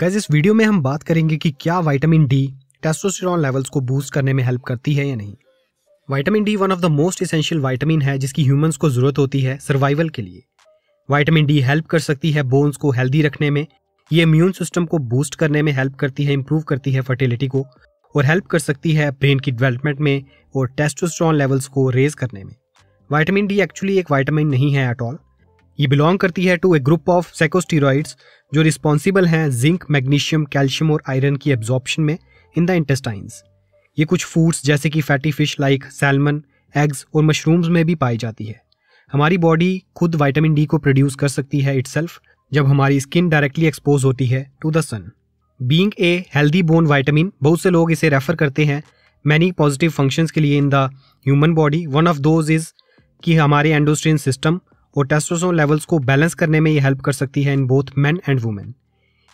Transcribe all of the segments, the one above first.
gas इस video में हम बात करेंगे कि क्या वाइटामिन डी टेस्टोस्टेरोन लेवल्स को बूस्ट करने में हेल्प करती है या नहीं vitamin D one of the most essential vitamin है जिसकी ह्यूमंस को जरूरत होती है सर्वाइवल के लिए वाइटामिन डी हेल्प कर सकती है बोन्स को हेल्दी रखने में ये इम्यून सिस्टम को बूस्ट करने में हेल्प करती है इंप्रूव करती है फर्टिलिटी को और हेल्प कर सकती है ब्रेन की डेवलपमेंट में और टेस्टोस्टेरोन लेवल्स को रेज करने में वाइटामिन डी एक्चुअली एक वाइटामिन नहीं है एट ऑल ये बिलोंग करती है to a group of secosteroids जो रिस्पॉन्सिबल हैं जिंक मैग्नीशियम कैल्शियम और आयरन की एब्जॉर्प्शन में इन द इंटेस्टाइंस ये कुछ फूड्स जैसे कि fatty fish like salmon eggs और मशरूम्स में भी पाई जाती है हमारी बॉडी खुद वाइटामिन डी को प्रोड्यूस कर सकती है इट्सल्फ जब हमारी स्किन डायरेक्टली एक्सपोज होती है to the sun being a healthy bone vitamin बहुत से लोग इसे रेफर करते हैं मैनी पॉजिटिव फंक्शंस के लिए in the human body one of those is कि हमारे एंडोस्ट्रीन सिस्टम और टेस्टोस्टेरोन लेवल्स को बैलेंस करने में ये हेल्प कर सकती है in both man and women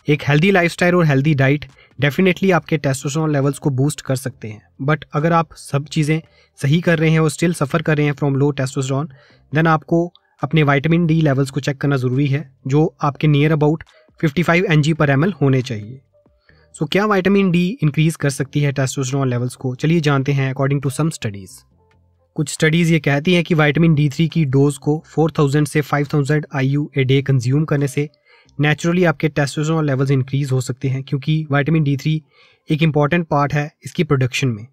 एक हेल्दी लाइफस्टाइल और हेल्दी डाइट डेफिनेटली आपके टेस्टोसोन लेवल्स को बूस्ट कर सकते हैं बट अगर आप सब चीज़ें सही कर रहे हैं और स्टिल सफ़र कर रहे हैं फ्रॉम लो टेस्टोस्टेरोन देन आपको अपने वाइटामिन डी लेवल्स को चेक करना ज़रूरी है जो आपके near about 55 five N G per M L होने चाहिए सो so, क्या वाइटामिन डी इंक्रीज़ कर सकती है टेस्टोसोन लेवल्स को चलिए जानते हैं अकॉर्डिंग टू सम स्टडीज़ कुछ स्टडीज़ ये कहती हैं कि विटामिन डी थ्री की डोज को 4000 से 5000 thousand I U a day consume करने से नेचुरली आपके टेस्टोस्टेरोन लेवल्स इंक्रीज़ हो सकते हैं क्योंकि विटामिन डी थ्री एक इंपॉर्टेंट पार्ट है इसकी प्रोडक्शन में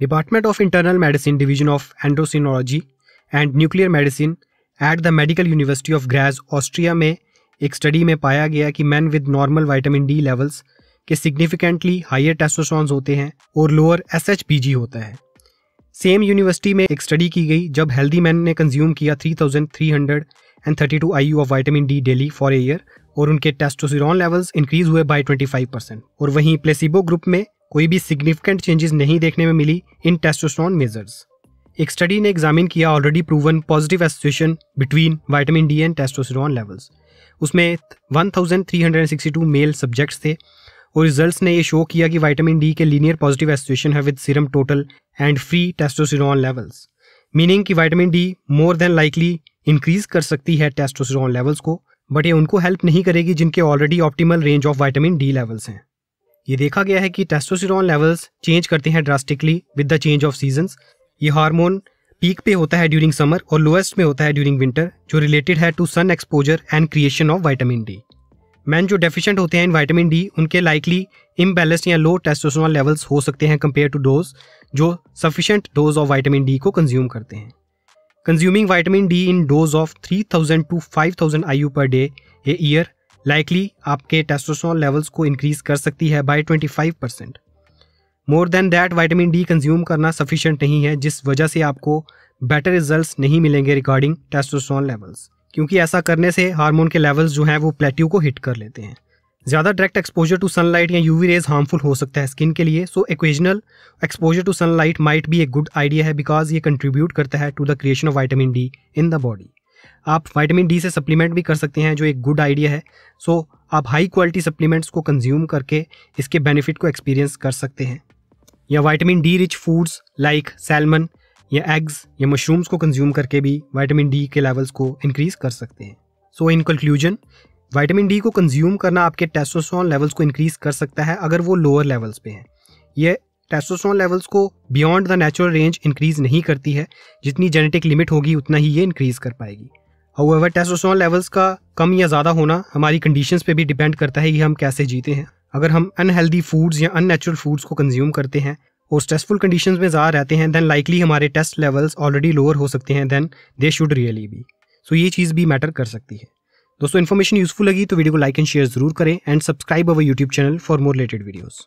department of internal medicine division of endocrinology and nuclear medicine at the medical university of Graz Austria में एक स्टडी में पाया गया कि man with normal vitamin D levels के सिग्निफिकेंटली हायर टेस्टोस्टेरोन्स होते हैं और लोअर एस होता है सेम यूनिवर्सिटी में एक स्टडी की गई जब हेल्दी मैन ने कंज्यूम किया three three thousand hundred and thirty two I U of vitamin D daily for a year और उनके टेस्टोसिरोन लेवल्स इंक्रीज हुए बाय फाइव परसेंट और वहीं प्लेसिबो ग्रुप में कोई भी सिग्निफिकेंट चेंजेस नहीं देखने में मिली इन टेस्टोस्टेरोन मेजर्स एक स्टडी ने एग्जामिन किया already proven positive association between vitamin D and testosterone levels उसमें one thousand three hundred sixty two male subjects थे और रिजल्ट्स ने ये शो किया कि विटामिन डी के लीनियर पॉजिटिव एसोसिएशन है with serum total and free testosterone levels meaning कि vitamin D more than likely increase कर सकती है टेस्टोस्टेरोन लेवल्स को बट ये उनको हेल्प नहीं करेगी जिनके already optimal range of vitamin D levels हैं ये देखा गया है कि टेस्टोस्टेरोन लेवल्स चेंज करते हैं drastically with the change of seasons ये हार्मोन पीक पे होता है ड्यूरिंग समर और लोएस्ट में होता है ड्यूरिंग विंटर जो रिलेटेड है to sun exposure and creation of vitamin D man जो डेफिशिएंट होते हैं इन वाइटामिन डी उनके लाइकली इम्बेलेंस या लो टेस्टोस्टेरोन लेवल्स हो सकते हैं कंपेयर टू डोज जो sufficient dose of vitamin D को कंज्यूम करते हैं consuming vitamin D in dose of 3000 to 5000 U per day a year likely आपके टेस्टोस्टेरोन लेवल्स को इंक्रीज कर सकती है by 25 percent more than that vitamin D consume करना सफिशेंट नहीं है जिस वजह से आपको बेटर रिजल्ट नहीं मिलेंगे रिगार्डिंग टेस्टोस्टेरोन लेवल्स क्योंकि ऐसा करने से हार्मोन के लेवल्स जो हैं वो प्लेट्यू को हिट कर लेते हैं ज़्यादा डायरेक्ट एक्सपोजर टू सनलाइट या यूवी रेज हार्मफुल हो सकता है स्किन के लिए so occasional exposure to sunlight might be a good idea है बिकॉज ये कंट्रीब्यूट करता है to the creation of vitamin D in the body आप वाइटामिन डी से सप्लीमेंट भी कर सकते हैं जो एक गुड आइडिया है सो so, आप हाई क्वालिटी सप्लीमेंट्स को कंज्यूम करके इसके बेनिफिट को एक्सपीरियंस कर सकते हैं या vitamin D rich foods like salmon या एग्स या मशरूम्स को कंज्यूम करके भी वाइटामिन डी के लेवल्स को इंक्रीज कर सकते हैं so in conclusion vitamin D को कंज्यूम करना आपके टेस्टोस्टेरोन लेवल्स को इंक्रीज कर सकता है अगर वो लोअर लेवल्स पे हैं ये टेस्टोस्टेरोन लेवल्स को beyond the natural range increase नहीं करती है जितनी जेनेटिक लिमिट होगी उतना ही ये इंक्रीज कर पाएगी हाउएवर टेस्टोस्टेरोन लेवल्स का कम या ज़्यादा होना हमारी कंडीशंस पे भी डिपेंड करता है कि हम कैसे जीते हैं अगर हम अनहेल्दी फूड्स या अननेचुरल फूड्स को कंज्यूम करते हैं और स्ट्रेसफुल कंडीशन में ज़्यादा रहते हैं दैन लाइकली हमारे टेस्ट लेवल्स ऑलरेडी लोअर हो सकते हैं than they should really be so ये चीज़ भी मैटर कर सकती है दोस्तों इन्फॉर्मेशन यूजफुल लगी तो वीडियो को लाइक एंड शेयर जरूर करें and subscribe our YouTube channel for more related videos